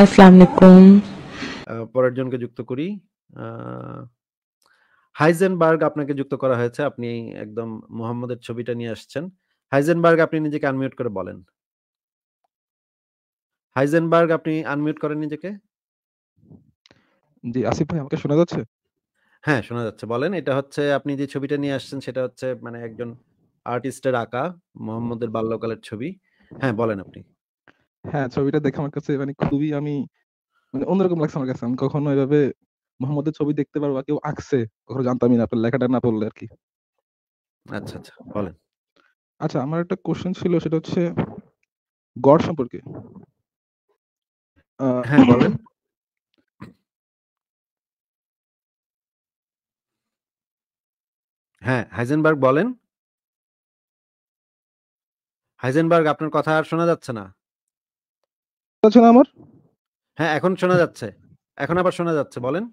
আসসালামু পরের জনকে যুক্ত করি হাইজেনবার্গ আপনাকে যুক্ত করা হয়েছে আপনি একদম মোহাম্মদের ছবিটা নিয়ে আসছেন হাইজেনবার্গ আপনি নিজেকে আনমিউট করে বলেন হাইজেনবার্গ আপনি আনমিউট করেন নিজেকে জি আসিফ ভাই আমাকে শোনা যাচ্ছে হ্যাঁ শোনা যাচ্ছে বলেন এটা হচ্ছে আপনি যে ছবিটা নিয়ে আসছেন সেটা হচ্ছে মানে একজন আর্টিস্টের আঁকা মোহাম্মদের বাল্যকালের ছবি হ্যাঁ বলেন আপনি হ্যাঁ, ছবিটা দেখে আমার কাছে মানে খুবই আমি মানে অন্যরকম লাগছে আমার কাছে। আমি কখনো এভাবে মোহাম্মদের ছবি দেখতে পারবো কেউ আঁকছে। কখনো জানতামই না আপনার লেখাটা না পড়লে আরকি। আচ্ছা, আচ্ছা বলেন। আচ্ছা, আমার একটা কোশ্চেন ছিল সেটা হচ্ছে গড সম্পর্কে। হ্যাঁ, বলেন। হ্যাঁ, হাইজেনবার্গ বলেন। হাইজেনবার্গ আপনার কথা আর শোনা যাচ্ছে না। আছে আমার হ্যাঁ এখন শোনা যাচ্ছে এখন আবার শোনা যাচ্ছে বলেন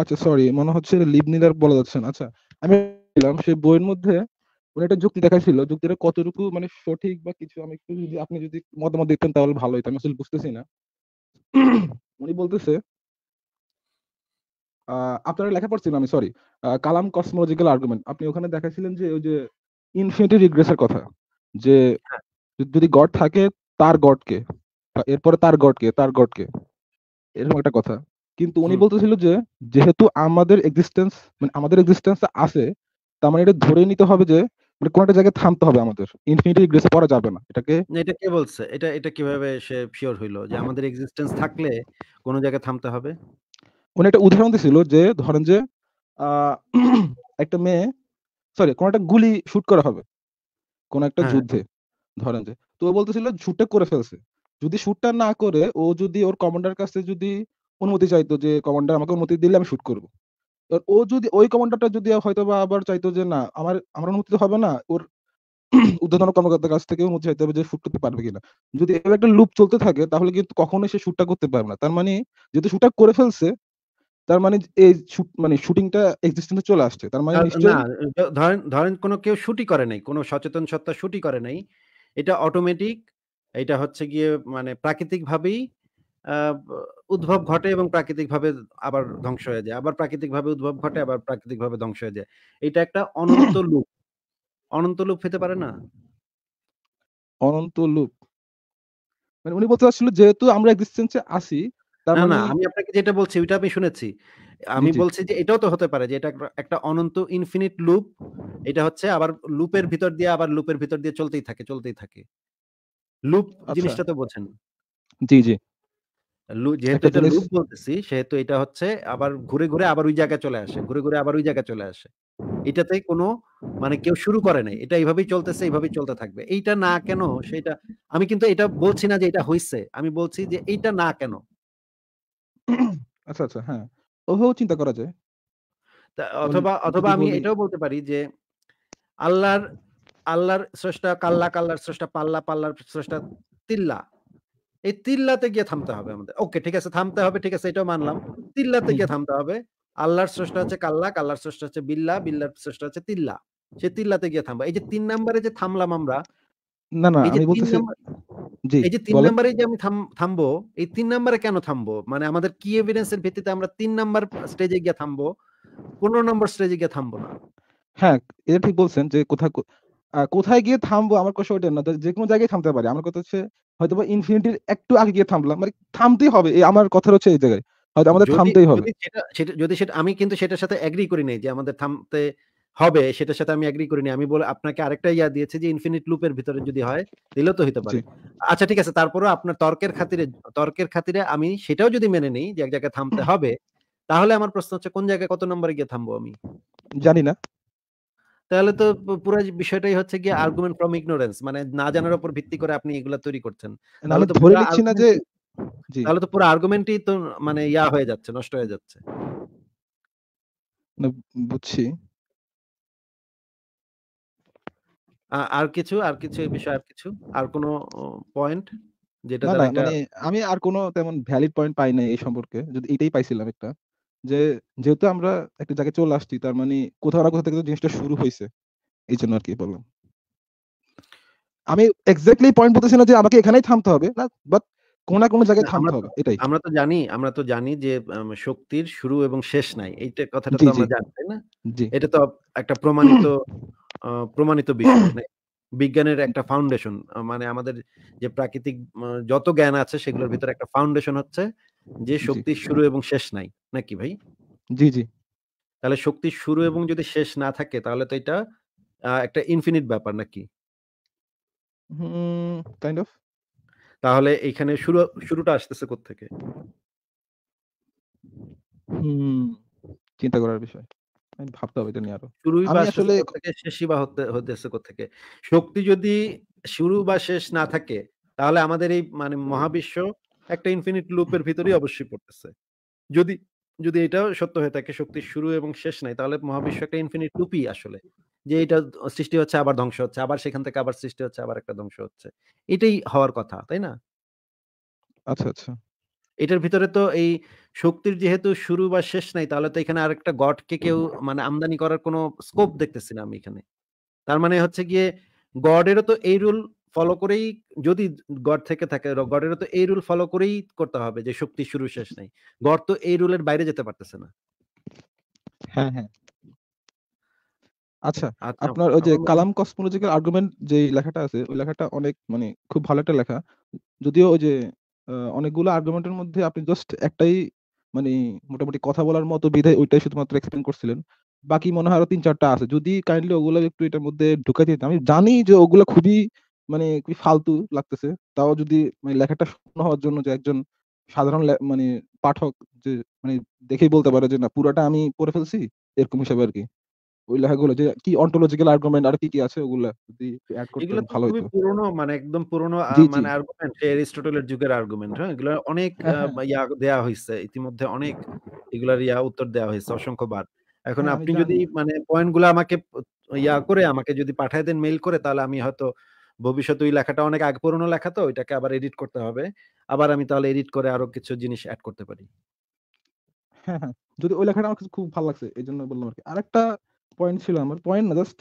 আচ্ছা সরি মনে হচ্ছে লিবনিদার বলা যাচ্ছে না আচ্ছা আমি বললাম সেই বইয়ের মধ্যে উনি একটা যুক্তি দেখাছিল যুক্তিটা কতটুকু মানে সঠিক বা কিছু আমি একটু যদি আপনি যদি মতামত দিতেন তাহলে ভালো হতো আমি আসলে বুঝতেছি না উনি বলতেছে আপনারা লেখা পড়ছিলাম আমি সরি কালাম কসমোলজিক্যাল আর্গুমেন্ট আপনি ওখানে দেখাছিলেন যে ওই যে ইনফিনিটি রিগ্রেসের কথা যে হ্যাঁ। যদি গড থাকে তার গডকে এরপরে তার গডকে তার কে এরকম একটা কথা কিন্তু উনি বলতেছিল যে যেহেতু আমাদের এক্সিস্টেন্স মানে আমাদের এক্সিস্টেন্স আছে তার মানে এটা ধরে নিতে হবে যে মানে কোন একটা জায়গায় থামতে হবে আমাদের ইনফিনিটি যাবে না এটাকে এটা কে বলছে এটা এটা কিভাবে সে শিওর হইলো যে আমাদের এক্সিস্টেন্স থাকলে কোন জায়গায় থামতে হবে উনি একটা উদাহরণ দিছিল যে ধরেন যে একটা মেয়ে সরি কোন একটা গুলি শুট করা হবে কোন একটা হ্যাঁ। যুদ্ধে ধরেন যে তো বলতেছিল ছুটে করে ফেলছে যদি শুটটা না করে ও যদি ওর কমান্ডার কাছে যদি অনুমতি চাইতো যে কমান্ডার আমাকে অনুমতি দিলে আমি শুট করব। ও যদি ওই কমান্ডারটা যদি বা আবার চাইতো যে না আমার আমার অনুমতি তো হবে না ওর ঊর্ধ্বতন কর্মকর্তার কাছ থেকে অনুমতি চাইতে হবে যে শুট করতে পারবে কিনা। যদি এভাবে একটা লুপ চলতে থাকে তাহলে কিন্তু কখনোই সে শুটটা করতে পারবে না। তার মানে যেহেতু শুটটা করে ফেলছে তার মানে এই শুট মানে শুটিংটা এক্সিস্টেন্সে চলে আসছে। তার মানে না, ধরেন ধরেন কোনো কেউ শুটই করে নাই। কোনো সচেতন সত্তা শুটই করে নাই। এটা অটোমেটিক এটা হচ্ছে গিয়ে মানে প্রাকৃতিকভাবেই উদ্ভব ঘটে এবং প্রাকৃতিকভাবে আবার ধ্বংস হয়ে যায় আবার প্রাকৃতিকভাবে উদ্ভব ঘটে আবার প্রাকৃতিকভাবে ধ্বংস হয়ে যায় এটা একটা অনন্ত লুপ অনন্ত লুপ হতে পারে না অনন্ত লুপ মানে উনি বলতে চাচ্ছিল যেহেতু আমরা এক্সিস্টেন্সে আছি তার না মানে আমি আপনাকে যেটা বলছি ওইটা আমি শুনেছি আমি বলছি যে এটাও তো হতে পারে যে এটা একটা অনন্ত ইনফিনিট লুপ এটা হচ্ছে আবার লুপের ভিতর দিয়ে আবার লুপের ভিতর দিয়ে চলতেই থাকে চলতেই থাকে লুপ আচ্ছা। জিনিসটা তো বোঝেন জি জি যেহেতু এটা লুপ বলতেছি সেহেতু এটা হচ্ছে আবার ঘুরে ঘুরে আবার ওই জায়গায় চলে আসে ঘুরে ঘুরে আবার ওই জায়গায় চলে আসে এটাতে কোনো মানে কেউ শুরু করে নাই এটা এইভাবেই চলতেছে এইভাবেই চলতে থাকবে এইটা না কেন সেটা আমি কিন্তু এটা বলছি না যে এটা হইছে আমি বলছি যে এইটা না কেন আচ্ছা আচ্ছা হ্যাঁ ওভাবেও চিন্তা করা যায় মানে অথবা অথবা আমি এটাও বলতে পারি যে আল্লাহর আল্লাহর স্রষ্টা কাল্লা কাল্লার স্রষ্টা পাল্লা পাল্লার স্রষ্টা তিল্লা এই তিল্লাতে গিয়ে থামতে হবে আমাদের ওকে ঠিক আছে থামতে হবে ঠিক আছে এটাও মানলাম তিল্লাতে গিয়ে থামতে হবে আল্লাহর স্রষ্টা হচ্ছে কাল্লা কাল্লার স্রষ্টা হচ্ছে বিল্লা বিল্লার স্রষ্টা হচ্ছে তিল্লা সে তিল্লাতে গিয়ে থামবে এই যে তিন নম্বরে যে থামলাম আমরা না না আমি বলতেছি জি এই যে তিন নম্বরে যে আমি থামবো এই তিন নম্বরে কেন থামবো মানে আমাদের কি এভিডেন্সের ভিত্তিতে আমরা তিন নম্বর স্টেজে গিয়ে থামবো পনেরো নম্বর স্টেজে গিয়ে থামবো না হ্যাঁ এটা ঠিক বলছেন যে কোথাও কোথায় গিয়ে থামবো আমার কষ্ট ওটা না যে কোনো জায়গায় থামতে পারি আমার কথা হচ্ছে হয়তো বা ইনফিনিটির একটু আগে গিয়ে থামলাম মানে থামতেই হবে এই আমার কথা হচ্ছে এই জায়গায় হয়তো আমাদের থামতেই হবে যদি সেটা আমি কিন্তু সেটার সাথে এগ্রি করি নাই যে আমাদের থামতে হবে সেটার সাথে আমি এগ্রি করিনি আমি বলে আপনাকে আরেকটা ইয়া দিয়েছে যে ইনফিনিট লুপের ভিতরে যদি হয় দিলেও তো হইতে পারে আচ্ছা ঠিক আছে তারপরে আপনার তর্কের খাতিরে তর্কের খাতিরে আমি সেটাও যদি মেনে নিই যে এক জায়গায় থামতে হবে তাহলে আমার প্রশ্ন হচ্ছে কোন জায়গায় কত নম্বরে গিয়ে থামবো আমি জানি না তাহলে তো পুরো বিষয়টাই হচ্ছে কি আর্গুমেন্ট ফ্রম ইগনোরেন্স মানে না জানার উপর ভিত্তি করে আপনি এগুলা তৈরি করছেন তাহলে তো ধরে নিচ্ছি না যে তাহলে তো পুরো আর্গুমেন্টই তো মানে ইয়া হয়ে যাচ্ছে নষ্ট হয়ে যাচ্ছে বুঝছি আর কিছু আর কিছু এই বিষয়ে আর কিছু আর কোনো পয়েন্ট যেটা মানে আমি আর কোনো তেমন ভ্যালিড পয়েন্ট পাই নাই এই সম্পর্কে যদি এটাই পাইছিলাম একটা যে যেহেতু আমরা একটা জায়গায় চলে আসছি তার মানে কোথাও না কোথাও থেকে তো জিনিসটা শুরু হয়েছে এই জন্য আর কি বললাম আমি এক্স্যাক্টলি পয়েন্ট বলতেছি না যে আমাকে এখানেই থামতে হবে না বাট কোন না কোন জায়গায় থামতে হবে এটাই আমরা তো জানি আমরা তো জানি যে শক্তির শুরু এবং শেষ নাই এইটা কথাটা তো আমরা জানি তাই না এটা তো একটা প্রমাণিত প্রমাণিত বিষয় মানে বিজ্ঞানের একটা ফাউন্ডেশন মানে আমাদের যে প্রাকৃতিক যত জ্ঞান আছে সেগুলোর ভিতরে একটা ফাউন্ডেশন হচ্ছে যে শক্তির শুরু এবং শেষ নাই নাকি ভাই জি জি তাহলে শক্তির শুরু এবং যদি শেষ না থাকে তাহলে তো এটা একটা ইনফিনিট ব্যাপার নাকি কাইন্ড অফ তাহলে এখানে শুরু শুরুটা আসতেছে কোত্থেকে থেকে চিন্তা করার বিষয় ভাবতে হবে এটা নিয়ে আরো শুরুই বা আসলে শেষই বা হতে হতেছে কোত্থেকে শক্তি যদি শুরু বা শেষ না থাকে তাহলে আমাদের এই মানে মহাবিশ্ব একটা ইনফিনিট লুপের ভিতরেই অবশ্যই পড়তেছে যদি যদি এটা সত্য হয়ে থাকে শক্তির শুরু এবং শেষ নাই তাহলে মহাবিশ্ব একটা ইনফিনিট লুপই আসলে যে এটা সৃষ্টি হচ্ছে আবার ধ্বংস হচ্ছে আবার সেখান থেকে আবার সৃষ্টি হচ্ছে আবার একটা ধ্বংস হচ্ছে এটাই হওয়ার কথা তাই না আচ্ছা আচ্ছা এটার ভিতরে তো এই শক্তির যেহেতু শুরু বা শেষ নাই তাহলে তো এখানে আরেকটা গডকে কেউ মানে আমদানি করার কোনো স্কোপ দেখতেছি না আমি এখানে তার মানে হচ্ছে গিয়ে গডেরও তো এই রুল ফলো করেই যদি গড থেকে থাকে গডেরও তো এই রুল ফলো করেই করতে হবে যে শক্তি শুরু শেষ নেই গড তো এই রুলের বাইরে যেতে পারতেছে না হ্যাঁ হ্যাঁ আচ্ছা, আচ্ছা আপনার ওই যে কালাম কসমোলজিক্যাল আর্গুমেন্ট যে লেখাটা আছে ওই লেখাটা অনেক মানে খুব ভালো একটা লেখা যদিও ওই যে অনেকগুলো আর্গুমেন্টের মধ্যে আপনি জাস্ট একটাই মানে মোটামুটি কথা বলার মতো বিধায় ওইটাই শুধুমাত্র এক্সপ্লেন করছিলেন বাকি মনে হয় আরো তিন চারটা আছে যদি কাইন্ডলি ওগুলো একটু এটার মধ্যে ঢুকাই দিতাম আমি জানি যে ওগুলো খুবই মানে খুবই ফালতু লাগতেছে তাও যদি মানে লেখাটা শোনা হওয়ার জন্য যে একজন সাধারণ মানে পাঠক যে মানে দেখেই বলতে পারে যে না পুরাটা আমি পড়ে ফেলছি এরকম হিসাবে আর কি ওই লেখাগুলো যে কি অন্টোলজিক্যাল আর্গুমেন্ট আর কি কি আছে ওগুলো যদি অ্যাড করতে ভালো হতো পুরনো মানে একদম পুরনো মানে আর্গুমেন্ট অ্যারিস্টটলের যুগের আর্গুমেন্ট হ্যাঁ এগুলো অনেক হ্যাঁ, হ্যাঁ। ইয়া দেয়া হইছে ইতিমধ্যে অনেক এগুলার ইয়া উত্তর দেয়া হয়েছে অসংখ্যবার এখন হ্যাঁ, আপনি যদি মানে পয়েন্টগুলো আমাকে ইয়া করে আমাকে যদি পাঠায় দেন মেইল করে তাহলে আমি হয়তো ভবিষ্যতে ওই লেখাটা অনেক আগ পুরনো লেখা তো ওইটাকে আবার এডিট করতে হবে আবার আমি তাহলে এডিট করে আরো কিছু জিনিস অ্যাড করতে পারি হ্যাঁ হ্যাঁ যদি ওই লেখাটা আমার খুব ভালো লাগছে এই জন্য বললাম আর কি আরেকটা পয়েন্ট ছিল আমার পয়েন্ট না জাস্ট